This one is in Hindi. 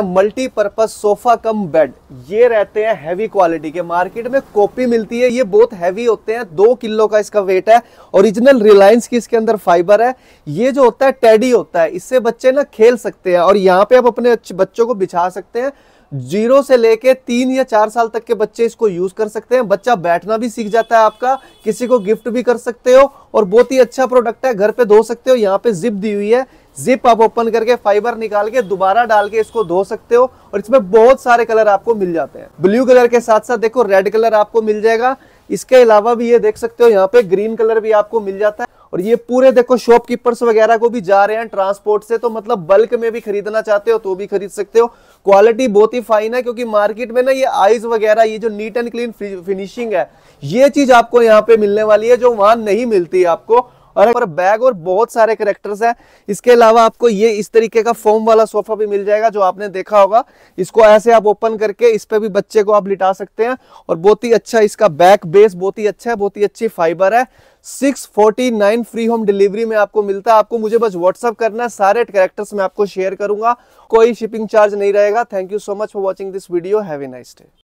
मल्टीपर्पज सोफा कम बेड ये रहते हैं हैवी क्वालिटी के मार्केट में कॉपी मिलती है ये बहुत हैवी होते हैं दो किलो का इसका वेट है ओरिजिनल रिलायंस की इसके अंदर फाइबर है ये जो होता है टेडी होता है इससे बच्चे ना खेल सकते हैं और यहाँ पे आप अपने बच्चों को बिछा सकते हैं जीरो से लेके तीन या चार साल तक के बच्चे इसको यूज कर सकते हैं बच्चा बैठना भी सीख जाता है आपका किसी को गिफ्ट भी कर सकते हो और बहुत ही अच्छा प्रोडक्ट है घर पे धो सकते हो यहाँ पे जिप दी हुई है जिप आप ओपन करके फाइबर निकाल के दोबारा डाल के इसको धो सकते हो और इसमें बहुत सारे कलर आपको मिल जाते हैं ब्लू कलर के साथ साथ देखो रेड कलर आपको मिल जाएगा इसके अलावा भी ये देख सकते हो यहाँ पे ग्रीन कलर भी आपको मिल जाता है और ये पूरे देखो शॉपकीपर्स वगैरह को भी जा रहे हैं ट्रांसपोर्ट से तो मतलब बल्क में भी खरीदना चाहते हो तो भी खरीद सकते हो क्वालिटी बहुत ही फाइन है क्योंकि मार्केट में ना ये आइज वगैरह ये जो नीट एंड क्लीन फिनिशिंग है ये चीज आपको यहाँ पे मिलने वाली है जो वहां नहीं मिलती आपको और पर बैग और बहुत सारे करेक्टर्स हैं इसके अलावा आपको ये इस तरीके का फोम वाला सोफा भी मिल जाएगा जो आपने देखा होगा इसको ऐसे आप ओपन करके इस पे भी बच्चे को आप लिटा सकते हैं और बहुत ही अच्छा इसका बैक बेस बहुत ही अच्छा है बहुत ही अच्छी फाइबर है 649 फ्री होम डिलीवरी में आपको मिलता है आपको मुझे बस व्हाट्सअप करना है सारे करेक्टर्स मैं आपको शेयर करूंगा कोई शिपिंग चार्ज नहीं रहेगा thank you so much for watching this video have a nice day